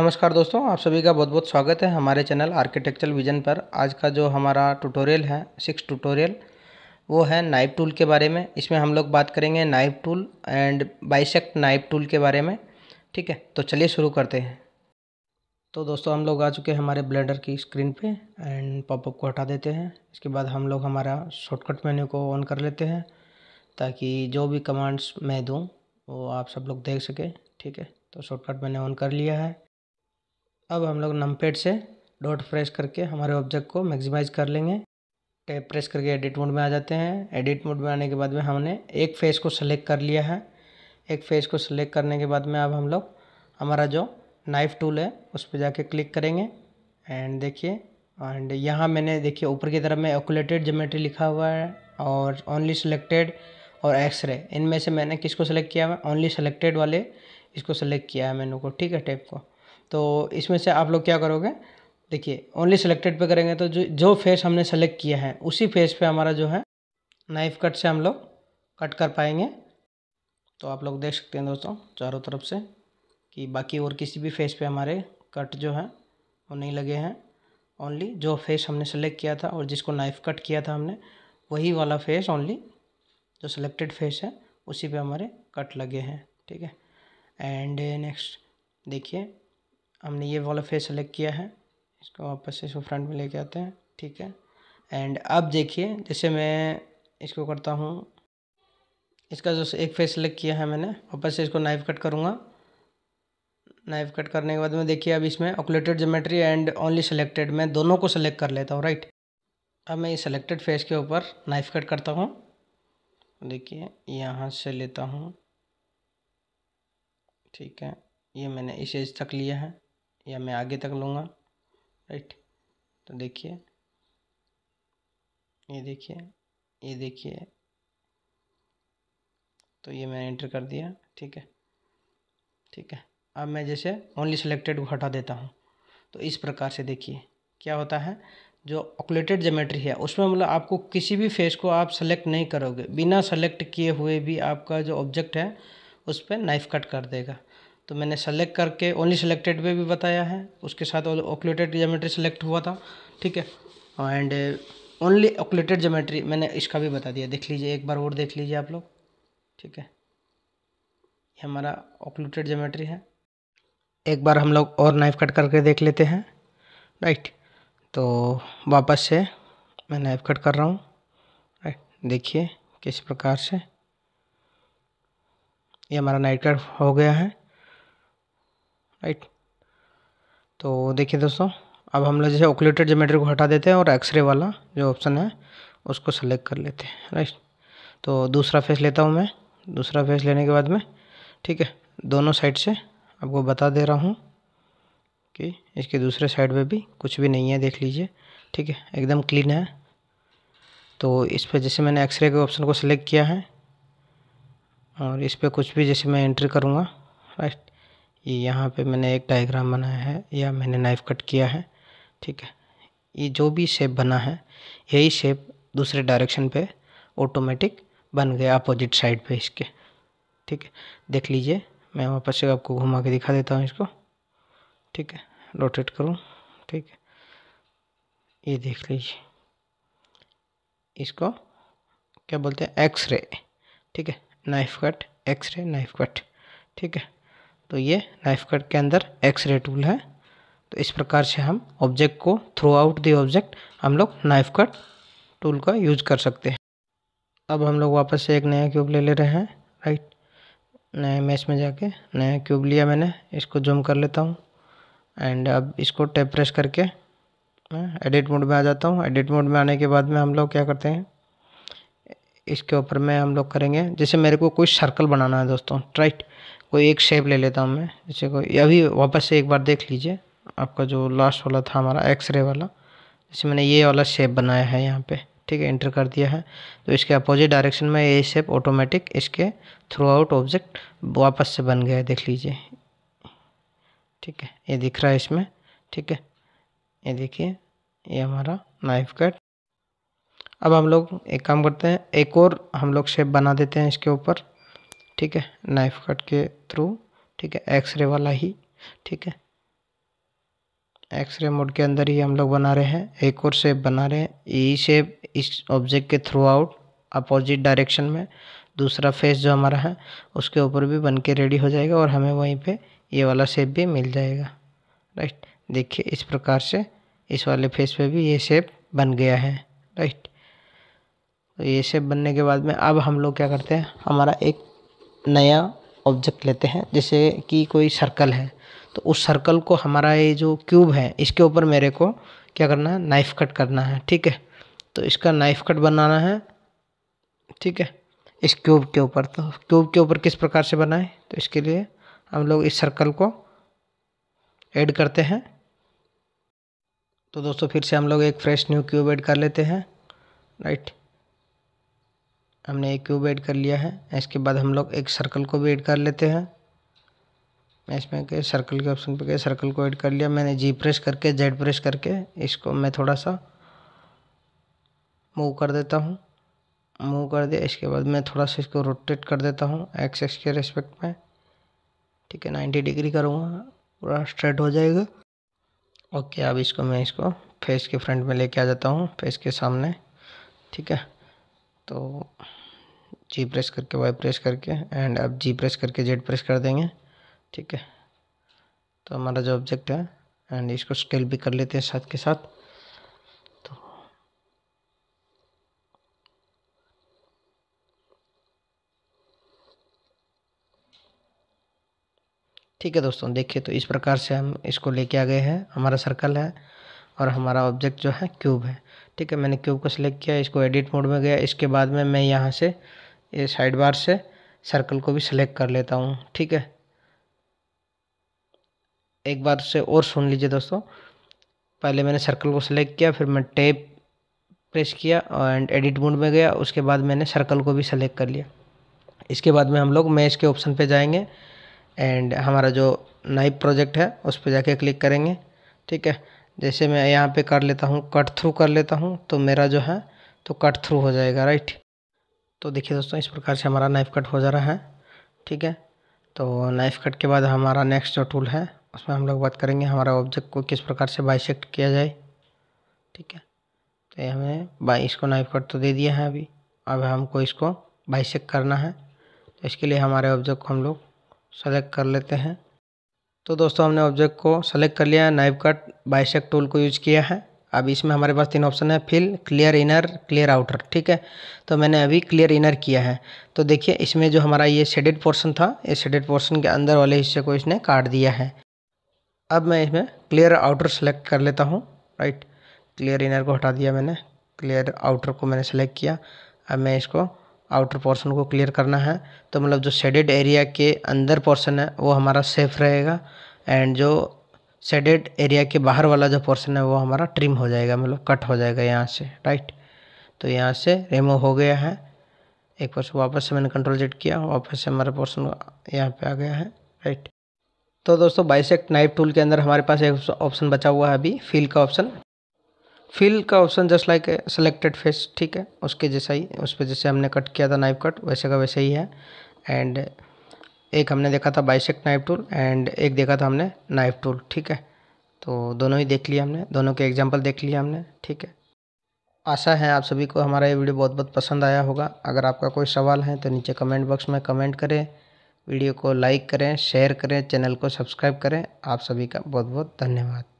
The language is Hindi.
नमस्कार दोस्तों आप सभी का बहुत बहुत स्वागत है हमारे चैनल आर्किटेक्चर विजन पर आज का जो हमारा ट्यूटोरियल है सिक्स ट्यूटोरियल वो है नाइफ टूल के बारे में इसमें हम लोग बात करेंगे knife tool and bisect knife tool के बारे में ठीक है तो चलिए शुरू करते हैं तो दोस्तों हम लोग आ चुके हैं हमारे ब्लेंडर की स्क्रीन पर एंड पॉपअप को हटा देते हैं इसके बाद हम लोग हमारा शॉर्टकट मेन्यू को ऑन कर लेते हैं ताकि जो भी कमांड्स मैं दूँ वो आप सब लोग देख सकें ठीक है तो शॉर्टकट मैंने ऑन कर लिया है अब हम लोग नमपेड से डॉट प्रेस करके हमारे ऑब्जेक्ट को मैक्सिमाइज कर लेंगे टैप प्रेस करके एडिट मोड में आ जाते हैं एडिट मोड में आने के बाद में हमने एक फेस को सेलेक्ट कर लिया है एक फेस को सेलेक्ट करने के बाद में अब हम लोग हमारा जो नाइफ टूल है उस पर जाके क्लिक करेंगे एंड देखिए एंड यहाँ मैंने देखिए ऊपर की तरफ में ओकुलेटेड जोमेट्री लिखा हुआ है और ओनली सेलेक्टेड और एक्सरे इनमें से मैंने किसको सेलेक्ट किया है ओनली सेलेक्टेड वाले इसको सेलेक्ट किया है मैंने को ठीक है टेप को तो इसमें से आप लोग क्या करोगे देखिए ओनली सेलेक्टेड पे करेंगे तो जो जो फेस हमने सेलेक्ट किया है उसी फेस पे हमारा जो है नाइफ कट से हम लोग कट कर पाएंगे तो आप लोग देख सकते हैं दोस्तों चारों तरफ से कि बाकी और किसी भी फेस पे हमारे कट जो है वो नहीं लगे हैं ओनली जो फेस हमने सेलेक्ट किया था और जिसको नाइफ कट किया था हमने वही वाला फेस ओनली जो सेलेक्टेड फेस है उसी पर हमारे कट लगे हैं ठीक है एंड नेक्स्ट देखिए हमने ये वाला फेस सेलेक्ट किया है इसको वापस से इसको फ्रंट में लेके आते हैं ठीक है एंड अब देखिए जैसे मैं इसको करता हूँ इसका जो एक फेस सेलेक्ट किया है मैंने वापस से इसको नाइफ कट करूँगा नाइफ कट करने के बाद में देखिए अब इसमें occluded geometry and only selected मैं दोनों को सेलेक्ट कर लेता हूँ राइट अब मैं इस सेलेक्टेड फेस के ऊपर नाइफ कट करता हूँ देखिए यहाँ से लेता हूँ ठीक है ये मैंने इस एज तक लिया है या मैं आगे तक लूँगा राइट तो देखिए ये देखिए ये देखिए तो ये मैंने एंटर कर दिया ठीक है ठीक है अब मैं जैसे ओनली सिलेक्टेड को हटा देता हूँ तो इस प्रकार से देखिए क्या होता है जो ऑकुलेटेड जोमेट्री है उसमें मतलब आपको किसी भी फेस को आप सेलेक्ट नहीं करोगे बिना सेलेक्ट किए हुए भी आपका जो ऑब्जेक्ट है उस पर नाइफ कट कर देगा तो मैंने सेलेक्ट करके ओनली सेलेक्टेड पे भी बताया है उसके साथ ऑक्लेटेड जोमेट्री सेलेक्ट हुआ था ठीक है एंड ओनली ऑक्लेटेड जोमेट्री मैंने इसका भी बता दिया देख लीजिए एक बार और देख लीजिए आप लोग ठीक है ये हमारा ऑक्लेटेड जोमेट्री है एक बार हम लोग और नाइफ कट करके देख लेते हैं राइट तो वापस से मैं नाइफ कट कर रहा हूँ राइट देखिए किस प्रकार से ये हमारा नाइफ कट हो गया है राइट तो देखिए दोस्तों अब हम लोग जैसे ओकुलेटेड जोमेट्री को हटा देते हैं और एक्सरे वाला जो ऑप्शन है उसको सेलेक्ट कर लेते हैं राइट तो दूसरा फेस लेता हूँ मैं दूसरा फेस लेने के बाद में ठीक है दोनों साइड से आपको बता दे रहा हूँ कि इसके दूसरे साइड पे भी कुछ भी नहीं है देख लीजिए ठीक है एकदम क्लीन है तो इस पर जैसे मैंने एक्सरे के ऑप्शन को सिलेक्ट किया है और इस पर कुछ भी जैसे मैं एंट्री करूँगा राइट ये यहाँ पे मैंने एक डायग्राम बनाया है या मैंने नाइफ कट किया है ठीक है ये जो भी शेप बना है यही शेप दूसरे डायरेक्शन पे ऑटोमेटिक बन गया अपोजिट साइड पे इसके ठीक है देख लीजिए मैं वापस से आपको घुमा के दिखा देता हूँ इसको ठीक है रोटेट करूँ ठीक है ये देख लीजिए इसको क्या बोलते हैं एक्स रे ठीक है knife cut X ray knife cut ठीक है तो ये नाइफ कट के अंदर एक्सरे टूल है तो इस प्रकार से हम ऑब्जेक्ट को थ्रू आउट दी ऑब्जेक्ट हम लोग नाइफ कट टूल का यूज कर सकते हैं अब हम लोग वापस से एक नया क्यूब ले ले रहे हैं राइट नए मैच में जाके नया क्यूब लिया मैंने इसको जूम कर लेता हूँ एंड अब इसको टैप प्रेस करके मैं एडिट मोड में आ जाता हूँ एडिट मोड में आने के बाद में हम लोग क्या करते हैं इसके ऊपर में हम लोग करेंगे जैसे मेरे को कोई सर्कल बनाना है दोस्तों राइट कोई एक शेप ले लेता हूँ मैं जैसे कोई अभी वापस से एक बार देख लीजिए आपका जो लास्ट वाला था हमारा एक्सरे वाला जैसे मैंने ये वाला शेप बनाया है यहाँ पे ठीक है इंटर कर दिया है तो इसके अपोजिट डायरेक्शन में ये शेप ऑटोमेटिक इसके थ्रू आउट ऑब्जेक्ट वापस से बन गया है देख लीजिए ठीक है ये दिख रहा है इसमें ठीक है ये देखिए ये हमारा नाइफ कट अब हम लोग एक काम करते हैं एक और हम लोग शेप बना देते हैं इसके ऊपर ठीक है नाइफ कट के थ्रू ठीक है एक्सरे वाला ही ठीक है एक्सरे मोड के अंदर ही हम लोग बना रहे हैं एक और शेप बना रहे हैं ई e शेप इस ऑब्जेक्ट के थ्रू आउट अपोजिट डायरेक्शन में दूसरा फेस जो हमारा है उसके ऊपर भी बन के रेडी हो जाएगा और हमें वहीं पे ये वाला शेप भी मिल जाएगा राइट देखिए इस प्रकार से इस वाले फेस पे भी ये शेप बन गया है राइट तो ये शेप बनने के बाद में अब हम लोग क्या करते हैं हमारा एक नया ऑब्जेक्ट लेते हैं जैसे कि कोई सर्कल है तो उस सर्कल को हमारा ये जो क्यूब है इसके ऊपर मेरे को क्या करना है नाइफ कट करना है ठीक है तो इसका नाइफ कट बनाना है ठीक है इस क्यूब के ऊपर तो क्यूब के ऊपर किस प्रकार से बनाए तो इसके लिए हम लोग इस सर्कल को ऐड करते हैं तो दोस्तों फिर से हम लोग एक फ्रेश न्यू क्यूब ऐड कर लेते हैं राइट हमने एक क्यूब ऐड कर लिया है इसके बाद हम लोग एक सर्कल को भी ऐड कर लेते हैं इसमें के सर्कल के ऑप्शन पे गए सर्कल को ऐड कर लिया मैंने जी प्रेस करके जेड प्रेस करके इसको मैं थोड़ा सा मूव कर देता हूँ मूव कर दिया इसके बाद मैं थोड़ा सा इसको रोटेट कर देता हूँ एक्स एक्स के रेस्पेक्ट में ठीक है नाइन्टी डिग्री करूँगा पूरा स्ट्रेट हो जाएगा ओके अब इसको मैं इसको फेस के फ्रंट में लेके आ जाता हूँ फेस के सामने ठीक है तो जी प्रेस करके वाई प्रेस करके एंड अब जी प्रेस करके जेड प्रेस कर देंगे ठीक है तो हमारा जो ऑब्जेक्ट है एंड इसको स्केल भी कर लेते हैं साथ के साथ तो ठीक है दोस्तों देखिए तो इस प्रकार से हम इसको लेके आ गए हैं हमारा सर्कल है और हमारा ऑब्जेक्ट जो है क्यूब है ठीक है मैंने क्यूब को सिलेक्ट किया इसको एडिट मोड में गया इसके बाद में मैं यहाँ से ये साइड बार से सर्कल को भी सिलेक्ट कर लेता हूँ ठीक है एक बार से और सुन लीजिए दोस्तों पहले मैंने सर्कल को सिलेक्ट किया फिर मैं टेप प्रेस किया एंड एडिट मोड में गया उसके बाद मैंने सर्कल को भी सेलेक्ट कर लिया इसके बाद में हम लोग मैच के ऑप्शन पे जाएंगे एंड हमारा जो नाइप प्रोजेक्ट है उस पर जाके क्लिक करेंगे ठीक है जैसे मैं यहाँ पे कर लेता हूँ कट थ्रू कर लेता हूँ तो मेरा जो है तो कट थ्रू हो जाएगा राइट तो देखिए दोस्तों इस प्रकार से हमारा नाइफ़ कट हो जा रहा है ठीक है तो नाइफ़ कट के बाद हमारा नेक्स्ट जो टूल है उसमें हम लोग बात करेंगे हमारा ऑब्जेक्ट को किस प्रकार से बाइसेक्ट किया जाए ठीक है तो ये हमें बाई इसको नाइफ़ कट तो दे दिया है अभी अब हमको इसको बाइसेक करना है तो इसके लिए हमारे ऑब्जेक्ट को हम लोग सेलेक्ट कर लेते हैं तो दोस्तों हमने ऑब्जेक्ट को सेलेक्ट कर लिया है नाइफ कट बाइसेक टूल को यूज किया है अब इसमें हमारे पास तीन ऑप्शन है fill clear inner clear outer ठीक है तो मैंने अभी क्लियर इनर किया है तो देखिए इसमें जो हमारा ये शेडेड पोर्शन था ये शेडेड पोर्शन के अंदर वाले हिस्से को इसने काट दिया है अब मैं इसमें क्लियर आउटर सेलेक्ट कर लेता हूँ राइट क्लियर इनर को हटा दिया मैंने क्लियर आउटर को मैंने सेलेक्ट किया अब मैं इसको आउटर पोर्शन को क्लियर करना है तो मतलब जो शेडेड एरिया के अंदर पोर्सन है वो हमारा सेफ रहेगा एंड जो शेडेड एरिया के बाहर वाला जो पोर्शन है वो हमारा ट्रिम हो जाएगा मतलब कट हो जाएगा यहाँ से राइट तो यहाँ से रिमूव हो गया है एक बार वापस से मैंने कंट्रोल जेट किया वापस से हमारा पोर्सन यहाँ पे आ गया है राइट तो दोस्तों बाइसेक नाइफ टूल के अंदर हमारे पास एक ऑप्शन बचा हुआ है अभी फ़ील का ऑप्शन फील का option just like selected face ठीक है उसके जैसा ही उस पर जैसे हमने कट किया था नाइफ कट वैसे का वैसे ही है एंड एक हमने देखा था बाइसेक नाइफ टूल एंड एक देखा था हमने नाइफ टूल ठीक है तो दोनों ही देख लिया हमने दोनों के एग्जाम्पल देख लिया हमने ठीक है आशा है आप सभी को हमारा ये वीडियो बहुत बहुत पसंद आया होगा अगर आपका कोई सवाल है तो नीचे कमेंट बॉक्स में कमेंट करें वीडियो को लाइक करें शेयर करें चैनल को सब्सक्राइब करें आप सभी का बहुत बहुत धन्यवाद